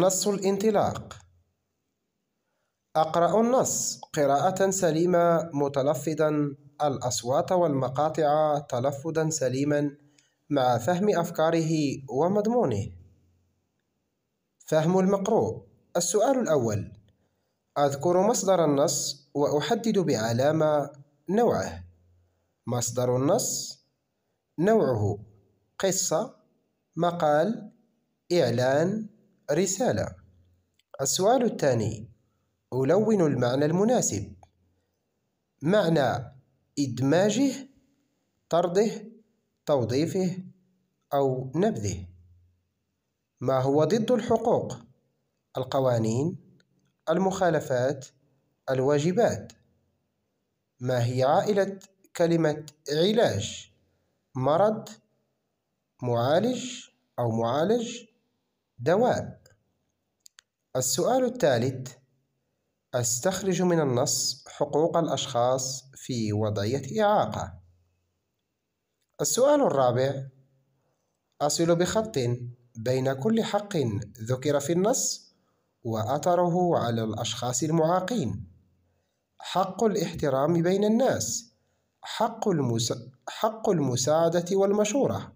النص الانطلاق أقرأ النص قراءة سليمة متلفظا الأصوات والمقاطع تلفظا سليما مع فهم أفكاره ومضمونه فهم المقروء السؤال الأول أذكر مصدر النص وأحدد بعلامة نوعه مصدر النص نوعه قصة مقال إعلان رسالة السؤال الثاني ألون المعنى المناسب معنى إدماجه طرده توظيفه أو نبذه ما هو ضد الحقوق القوانين المخالفات الواجبات ما هي عائلة كلمة علاج مرض معالج أو معالج دواء السؤال الثالث أستخرج من النص حقوق الأشخاص في وضعية إعاقة السؤال الرابع أصل بخط بين كل حق ذكر في النص وأثره على الأشخاص المعاقين حق الاحترام بين الناس حق, المس... حق المساعدة والمشورة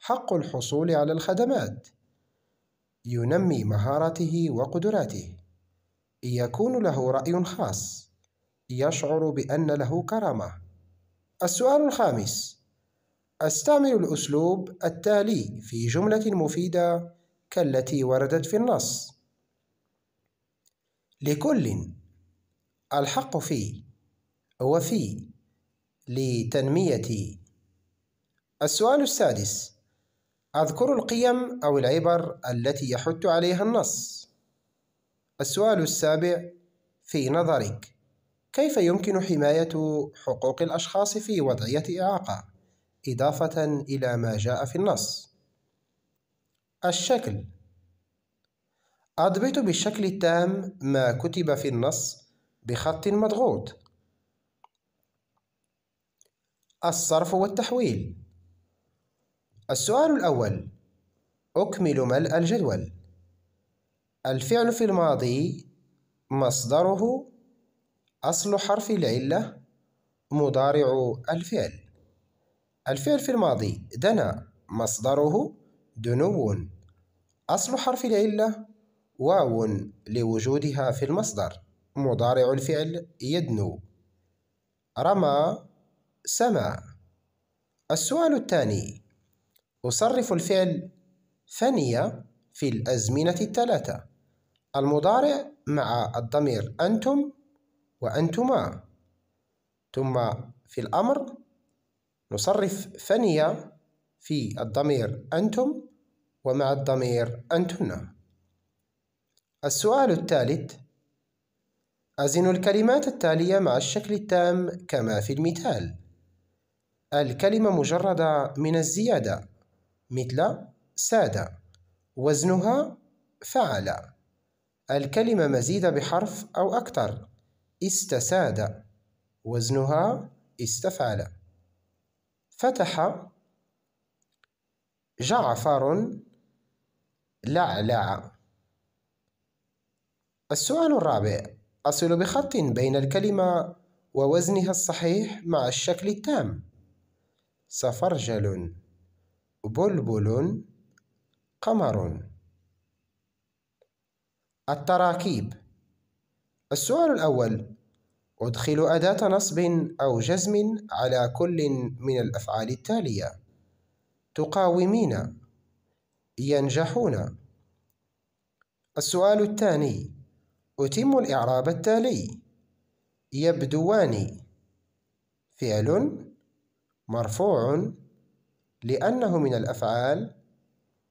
حق الحصول على الخدمات ينمي مهاراته وقدراته يكون له رأي خاص يشعر بأن له كرامة السؤال الخامس استعمل الأسلوب التالي في جملة مفيدة كالتي وردت في النص لكل الحق في وفي لتنمية السؤال السادس أذكر القيم أو العبر التي يحث عليها النص السؤال السابع في نظرك كيف يمكن حماية حقوق الأشخاص في وضعية إعاقة إضافة إلى ما جاء في النص الشكل أضبط بالشكل التام ما كتب في النص بخط مضغوط الصرف والتحويل السؤال الأول أكمل ملء الجدول الفعل في الماضي مصدره أصل حرف العلة مضارع الفعل الفعل في الماضي دنا مصدره دنو أصل حرف العلة واو لوجودها في المصدر مضارع الفعل يدنو رمى سما السؤال الثاني أصرف الفعل ثانية في الأزمنة الثلاثة المضارع مع الضمير أنتم وأنتما ثم في الأمر نصرف ثانية في الضمير أنتم ومع الضمير أنتن السؤال الثالث أزن الكلمات التالية مع الشكل التام كما في المثال الكلمة مجردة من الزيادة مثل ساد وزنها فعل الكلمة مزيدة بحرف أو أكثر استساد وزنها استفعل فتح جعفر لعلع السؤال الرابع أصل بخط بين الكلمة ووزنها الصحيح مع الشكل التام سفرجل بلبل قمر التراكيب السؤال الأول أدخل أداة نصب أو جزم على كل من الأفعال التالية تقاومين ينجحون السؤال الثاني أتم الإعراب التالي يبدوان فعل مرفوع لأنه من الأفعال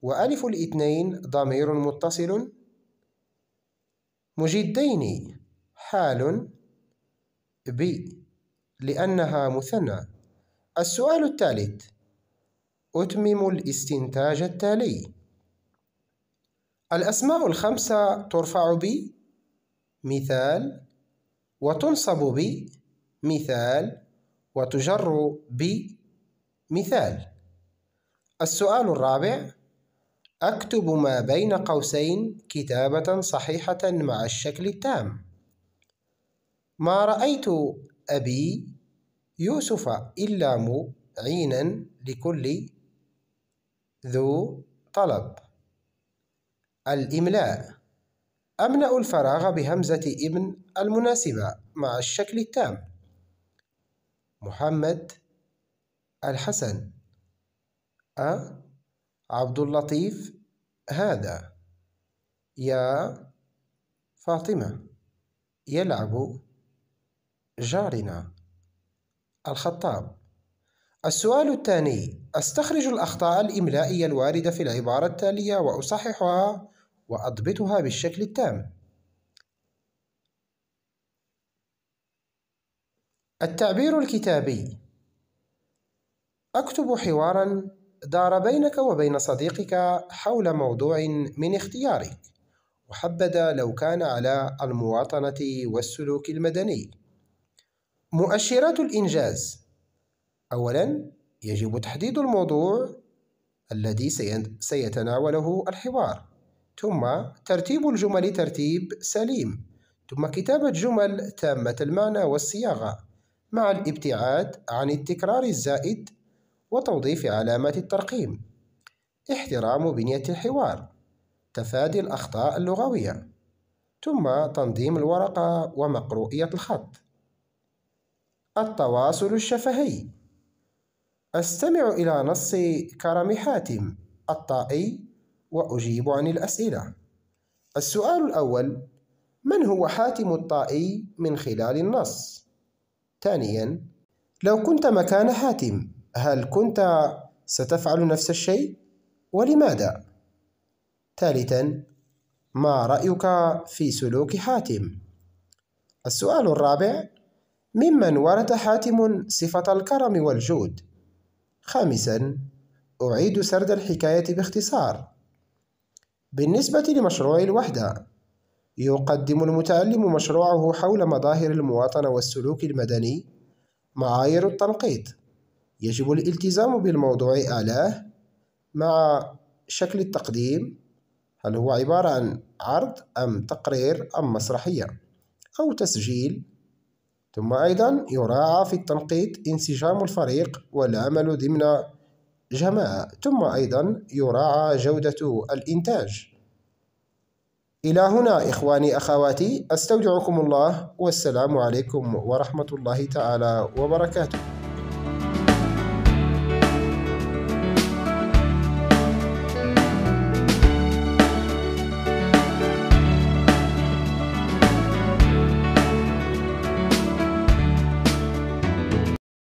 وألف الاثنين ضمير متصل مجدين حال ب لأنها مثنى السؤال الثالث أتمم الاستنتاج التالي الأسماء الخمسة ترفع ب مثال وتنصب ب مثال وتجر ب مثال السؤال الرابع أكتب ما بين قوسين كتابة صحيحة مع الشكل التام ما رأيت أبي يوسف إلا معينا لكل ذو طلب الإملاء أملأ الفراغ بهمزة ابن المناسبة مع الشكل التام محمد الحسن أ أه؟ عبد اللطيف هذا يا فاطمة يلعب جارنا الخطاب السؤال الثاني أستخرج الأخطاء الإملائية الواردة في العبارة التالية وأصححها وأضبطها بالشكل التام التعبير الكتابي أكتب حواراً دار بينك وبين صديقك حول موضوع من اختيارك وحبذا لو كان على المواطنة والسلوك المدني مؤشرات الإنجاز أولا يجب تحديد الموضوع الذي سيتناوله الحوار ثم ترتيب الجمل ترتيب سليم ثم كتابة جمل تامة المعنى والصياغة مع الابتعاد عن التكرار الزائد وتوظيف علامات الترقيم احترام بنية الحوار تفادي الأخطاء اللغوية ثم تنظيم الورقة ومقروئية الخط التواصل الشفهي أستمع إلى نص كرم حاتم الطائي وأجيب عن الأسئلة السؤال الأول من هو حاتم الطائي من خلال النص؟ ثانياً لو كنت مكان حاتم هل كنت ستفعل نفس الشيء ولماذا ثالثا ما رايك في سلوك حاتم السؤال الرابع ممن ورث حاتم صفه الكرم والجود خامسا اعيد سرد الحكايه باختصار بالنسبه لمشروع الوحده يقدم المتعلم مشروعه حول مظاهر المواطنه والسلوك المدني معايير التنقيط يجب الالتزام بالموضوع أعلاه مع شكل التقديم هل هو عبارة عن عرض أم تقرير أم مسرحية أو تسجيل ثم أيضا يراعى في التنقيط انسجام الفريق والعمل ضمن جماعة ثم أيضا يراعى جودة الإنتاج إلى هنا إخواني أخواتي أستودعكم الله والسلام عليكم ورحمة الله تعالى وبركاته